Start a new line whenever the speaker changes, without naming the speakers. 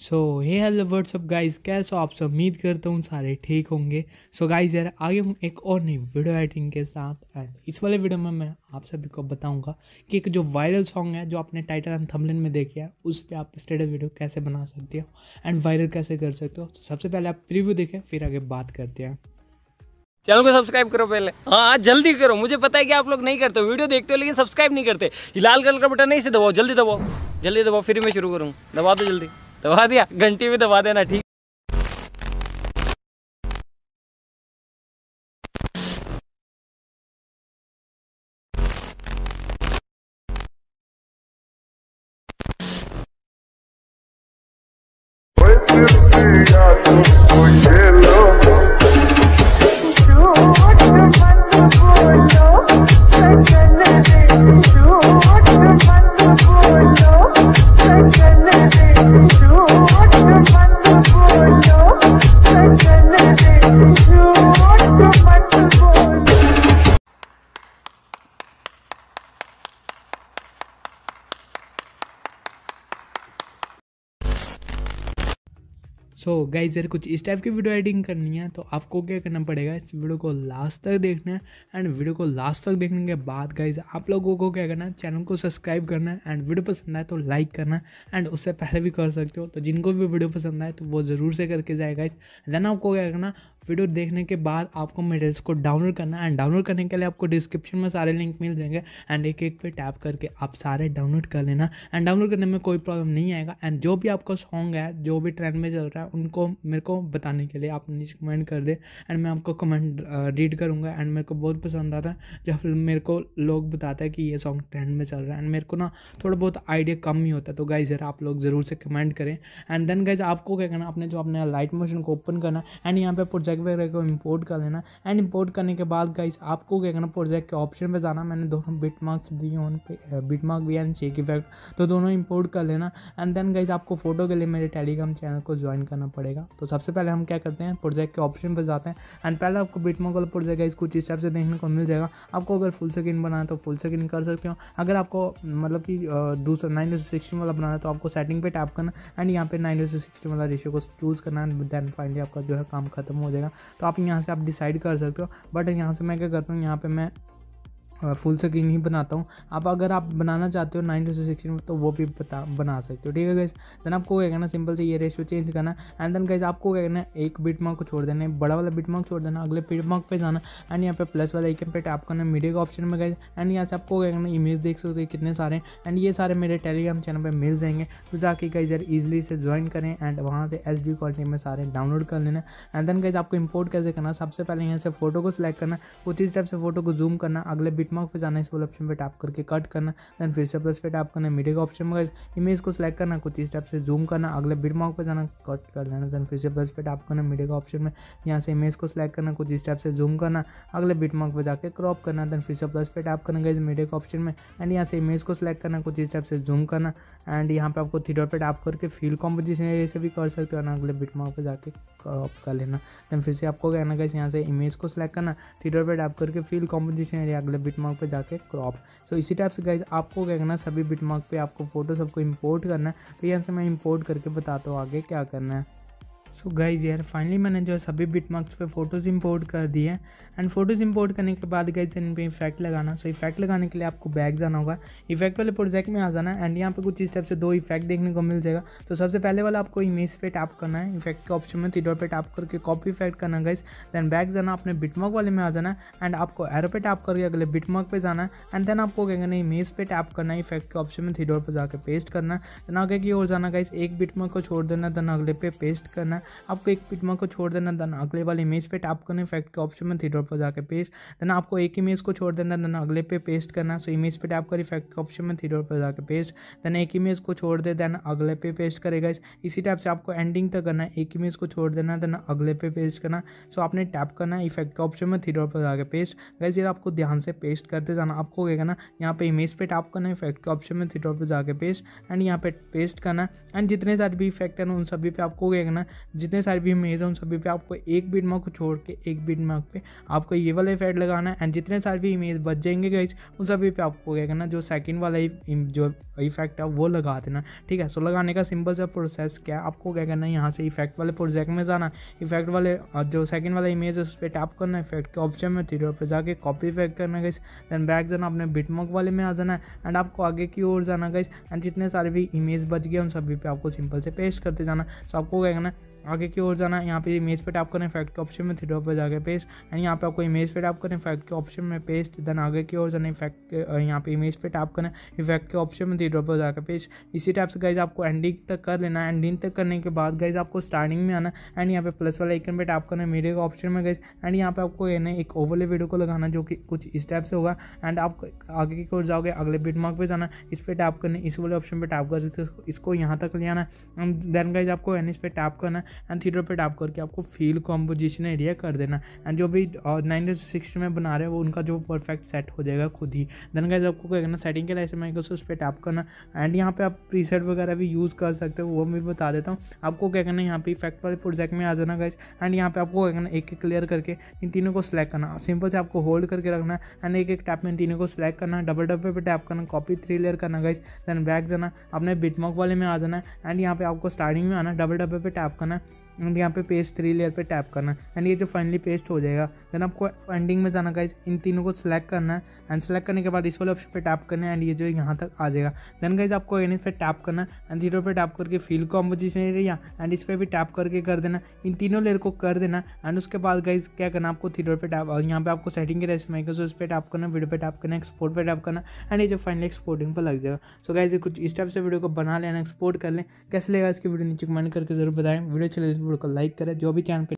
सो hey hello what's up guys कैसे हो आप सब उम्मीद करता हूँ सारे ठीक होंगे सो गाइज गाइस यार आगे हूँ एक और नई वीडियो एडिटिंग के साथ एंड इस वाले वीडियो में मैं आप सभी को बताऊंगा कि एक जो वायरल सॉन्ग है जो आपने टाइटल एंड थंबनेल में देखी है उस पर आप स्टेटस वीडियो कैसे बना सकते हो एंड वायरल कैसे कर सकते हो तो सबसे पहले आप प्रिव्यू देखें फिर आगे बात करते हैं चैनल को सब्सक्राइब करो पहले हाँ जल्दी करो मुझे पता है कि आप लोग नहीं करते वीडियो देखते हो लेकिन सब्सक्राइब नहीं करते लाल कलर का बटन नहीं से दबाओ जल्दी दबाओ जल्दी दबाओ फिर मैं शुरू करूँ दबा दो जल्दी दबा दिया घंटी भी दबा देना ठीक Yeah, सो गाइज यार कुछ इस टाइप की वीडियो एडिटिंग करनी है तो आपको क्या करना पड़ेगा इस वीडियो को लास्ट तक देखना है एंड वीडियो को लास्ट तक देखने के बाद गाइज आप लोगों को क्या करना है चैनल को सब्सक्राइब करना है एंड वीडियो पसंद आए तो लाइक करना एंड उससे पहले भी कर सकते हो तो जिनको भी वीडियो पसंद आए तो वो ज़रूर से करके जाए गाइज देन आपको क्या करना वीडियो देखने के बाद आपको मेटेरियल्स को डाउनलोड करना एंड डाउनलोड करने के लिए आपको डिस्क्रिप्शन में सारे लिंक मिल जाएंगे एंड एक एक पे टैप करके आप सारे डाउनलोड कर लेना एंड डाउनलोड करने में कोई प्रॉब्लम नहीं आएगा एंड जो भी आपका सॉन्ग है जो भी ट्रेंड में चल रहा है है उनको मेरे को बताने के लिए आप नीचे कमेंट कर दें एंड मैं आपको कमेंट रीड करूँगा एंड मेरे को बहुत पसंद आता है जब मेरे को लोग बताते हैं कि ये सॉन्ग ट्रेंड में चल रहा है एंड मेरे को ना थोड़ा बहुत आइडिया कम ही होता है तो गाइज यार आप लोग ज़रूर से कमेंट करें एंड देन गाइज आपको क्या करना आपने जो अपने लाइट मोशन को ओपन करना एंड यहाँ पर प्रोजेक्ट वगैरह को इम्पोर्ट कर लेना एंड इम्पोर्ट करने के बाद गाइज आपको क्या करना प्रोजेक्ट के ऑप्शन पर जाना मैंने दोनों बिट मार्क्स दिए उन पर बिट मार्क भी एंड शेक इफेक्ट तो दोनों इम्पोर्ट कर लेना एंड देन गाइज आपको फोटो के लिए मेरे टेलीग्राम चैनल को ज्वाइन करना पड़ेगा तो सबसे पहले हम क्या करते हैं प्रोजेक्ट के ऑप्शन पर जाते हैं एंड पहले आपको वाला प्रोजेक्ट इस कुछ इस टाइप से देखने को मिल जाएगा आपको अगर फुल स्क्रीन बनाना है तो फुल स्क्रीन कर सकते हो अगर आपको मतलब कि दूसरा नाइन सिक्सटी वाला बनाना है तो आपको सेटिंग पे टैप करना एंड यहाँ पे नाइन सिक्सटी वाला रेशियो को चूज़ करना एंड देन फाइनली आपका जो है काम खत्म हो जाएगा तो आप यहाँ से आप डिसाइड कर सकते हो बट यहाँ से मैं क्या करता हूँ यहाँ पे मैं फुल स्क्रीन ही बनाता हूँ आप अगर आप बनाना चाहते हो नाइन टू सिक्सटीन तो वो भी बता बना सकते हो ठीक है गाइज देन आपको क्या करना सिंपल से ये रेशियो चेंज करना एंड देन गाइज आपको क्या करना है एक बिट मार्क को छोड़ देना है बड़ा वाला बिट मार्क छोड़ देना अगले बिट मार्क पे जाना एंड यहाँ पे प्लस वाला आइकन पे टैप करना मीडिया का ऑप्शन में गाइज एंड यहाँ से आपको क्या करना इमेज देख सकते हो कितने सारे एंड ये सारे मेरे टेलीग्राम चैनल पर मिल जाएंगे तो जाके गाइज यार ईजिली से ज्वाइन करें एंड वहाँ से एच डी क्वालिटी में सारे डाउनलोड कर लेना एंड देन गाइज आपको इम्पोर्ट कैसे करना सबसे पहले यहाँ से फोटो को सिलेक्ट करना उसी स्टेप से फोटो को जूम करना अगले बिट मार्क पर जाना है इस वाले ऑप्शन पर टैप करके कट करना देन फिर से प्लस पे टैप करना मीडिया का ऑप्शन में इमेज को सिलेक्ट करना कुछ इस टाइप से जूम करना अगले बिट मार्क पर जाना कट कर लेना देन फिर से प्लस पे टैप करना मीडिया का ऑप्शन में यहाँ से इमेज को सिलेक्ट करना कुछ इस टाइप से जूम करना अगले बिट मार्क पर जाकर क्रॉप करना देन फिर से प्लस पे टैप करना गाइज मीडिया का ऑप्शन में एंड यहाँ से इमेज को सिलेक्ट करना कुछ इस टाइप से जूम करना एंड यहाँ पर आपको थीटर पर टैप करके फील्ड कॉम्पोजिशन एरिया से भी कर सकते हो ना अगले बिट मार्क पर जाकर क्रॉप कर लेना देन फिर से आपको कहना गाइज यहाँ से इमेज को सिलेक्ट करना थीटर पर टैप करके फील्ड कॉम्पोजिशन एरिया अगले बिट बिटमार्क पर जाके क्रॉप सो इसी टाइप से गाइज आपको क्या करना है सभी बिटमार्क पे आपको फोटो सबको इम्पोर्ट करना है तो यहाँ से मैं इम्पोर्ट करके बताता हूँ आगे क्या करना है सो गाइज़ यार फाइनली मैंने जो है सभी बिट मार्क्स पर फोटोज़ इंपोर्ट कर दिए हैं एंड फोटोज़ इंपोर्ट करने के बाद गाइज इन पे इफेक्ट लगाना सो so, इफेक्ट लगाने के लिए आपको बैग जाना होगा इफेक्ट वाले प्रोजेक्ट में आ जाना एंड यहाँ पे कुछ इस टाइप से दो इफेक्ट देखने को मिल जाएगा तो सबसे पहले वाला आपको इमेज पे टैप करना है इफेक्ट के ऑप्शन में थीडोर पर टैप करके कॉपी इफेक्ट करना गाइज देन बैग जाना अपने बिटमार्क वाले में आ जाना एंड आपको एरो पे टैप करके अगले बिटमार्क पे जाना है एंड देन आपको क्या करना इमेज पे टैप करना है इफेक्ट के ऑप्शन में थीडोर पर जाकर पेस्ट करना है देन आगे की ओर जाना गाइज एक बिटमार्क को छोड़ देना देन अगले पे पेस्ट करना आपको एक पिटमा को छोड़ देना देन अगले वाले इमेज पे टैप करना इफेक्ट के ऑप्शन में थ्री पर जाकर पेस्ट देन आपको एक इमेज को छोड़ देना देन अगले पे पेस्ट करना सो इमेज पे टैप कर इफेक्ट के ऑप्शन में थ्री पर जाकर पेस्ट देन एक इमेज को छोड़ दे देन अगले पे पेस्ट करेगा इसी टाइप से आपको एंडिंग तक करना है एक इमेज को छोड़ देना देन अगले पे पेस्ट करना सो आपने टैप करना है इफेक्ट के ऑप्शन में थ्री पर जाकर पेस्ट गाइज ये आपको ध्यान से पेस्ट करते जाना आपको क्या करना यहाँ पे इमेज पे टैप करना इफेक्ट के ऑप्शन में थ्री पर जाकर पेस्ट एंड यहाँ पे पेस्ट करना एंड जितने सारे भी इफेक्ट है ना उन सभी पे आपको क्या करना जितने सारे भी इमेज हैं उन सभी पे आपको एक बीट मार्क को छोड़ के एक बीट मार्क पे आपको ये वाला इफेक्ट लगाना है एंड जितने सारे भी इमेज बच जाएंगे गाइज उन सभी पे आपको क्या करना जो सेकंड वाला जो इफेक्ट है वो लगा देना ठीक है सो लगाने का सिंपल सा प्रोसेस क्या है आपको क्या करना है यहाँ से इफेक्ट वाले प्रोजेक्ट में जाना इफेक्ट वाले जो सेकेंड वाला इमेज है उस पर टैप करना इफेक्ट के ऑप्शन में थ्री पर जाके कॉपी इफेक्ट करना गाइज देन बैक जाना अपने बिटमॉक वाले में आ जाना है एंड आपको आगे की ओर जाना गाइज एंड जितने सारे भी इमेज बच गए उन सभी पे आपको सिंपल से पेस्ट करते जाना सो आपको क्या करना आगे की ओर जाना है यहाँ पे इमेज पे टैप करें इफेक्ट के ऑप्शन में थ्री डॉट पर जाकर पेस्ट एंड यहाँ पे आपको इमेज पे टैप करें इफेक्ट के ऑप्शन में पेस्ट देन आगे की ओर जाना इफेक्ट यहाँ पे इमेज पे टैप करें इफेक्ट के ऑप्शन में थ्री डॉट पर जाकर पेस्ट इसी टाइप से गाइज आपको एंडिंग तक कर लेना है एंडिंग तक करने के बाद गाइज आपको स्टार्टिंग में आना एंड यहाँ पे प्लस वाला आइकन पर टैप करना है मीडिया के ऑप्शन में गाइज एंड यहाँ पे आपको एक ओवरले वीडियो को लगाना जो कि कुछ इस टाइप से होगा एंड आप आगे की ओर जाओगे अगले बिट मार्क पर जाना इस पर टैप करना इस वाले ऑप्शन पर टैप कर सकते इसको यहाँ तक ले आना देन गाइज आपको एन इस पर टैप करना एंड थीटर पे टैप करके आपको फील कॉम्पोजिशन एरिया कर देना एंड जो भी नाइन uh, सिक्सटी में बना रहे हैं वो उनका जो परफेक्ट सेट हो जाएगा खुद ही देन गाइज आपको क्या करना सेटिंग के में उस पर टैप करना एंड यहाँ पे आप प्रीसेट वगैरह भी यूज़ कर सकते हो वो मैं बता देता हूँ आपको क्या करना यहाँ पे इफेक्ट वाले प्रोजेक्ट में आ जाना गाइज एंड यहाँ पे आपको क्या करना एक एक क्लियर करके इन तीनों को सिलेक्ट करना सिंपल से आपको होल्ड करके रखना एंड एक एक टैप में इन तीनों को सिलेक्ट करना डबल डब्बे पर टैप करना कॉपी थ्री लेयर करना गाइज देन बैक जाना अपने बिटमॉक वाले में आ जाना एंड यहाँ पे आपको स्टार्टिंग में आना डबल डब्बे पर टैप करना एंड यहाँ पे पेस्ट थ्री लेयर पे टैप करना है एंड ये जो फाइनली पेस्ट हो जाएगा देन आपको एंडिंग में जाना गाइज इन तीनों को सिलेक्ट करना है एंड सेलेक्ट करने के बाद इस वाले ऑप्शन पे टैप करना है एंड ये जो यहाँ तक आ जाएगा देन गाइज आपको एन पे टैप करना एंड जीरो पे टैप करके फील्ड कॉम्पोजिशन एरिया एंड इस पर भी टैप करके कर देना इन तीनों लेयर को कर देना एंड उसके बाद गाइज क्या करना आपको थीटर पर टैप यहाँ पे आपको सेटिंग के रेस्ट सो उस पर टैप करना वीडियो पर टैप करना एक्सपोर्ट पर टैप करना एंड ये जो फाइनली एक्सपोर्टिंग पर लग जाएगा सो गाइज कुछ इस टाइप से वीडियो को बना लेना एक्सपोर्ट कर लें कैसे लेगा इसकी वीडियो नीचे कमेंट करके जरूर बताएं वीडियो तो चले वीडियो को लाइक करें जो भी चैनल पर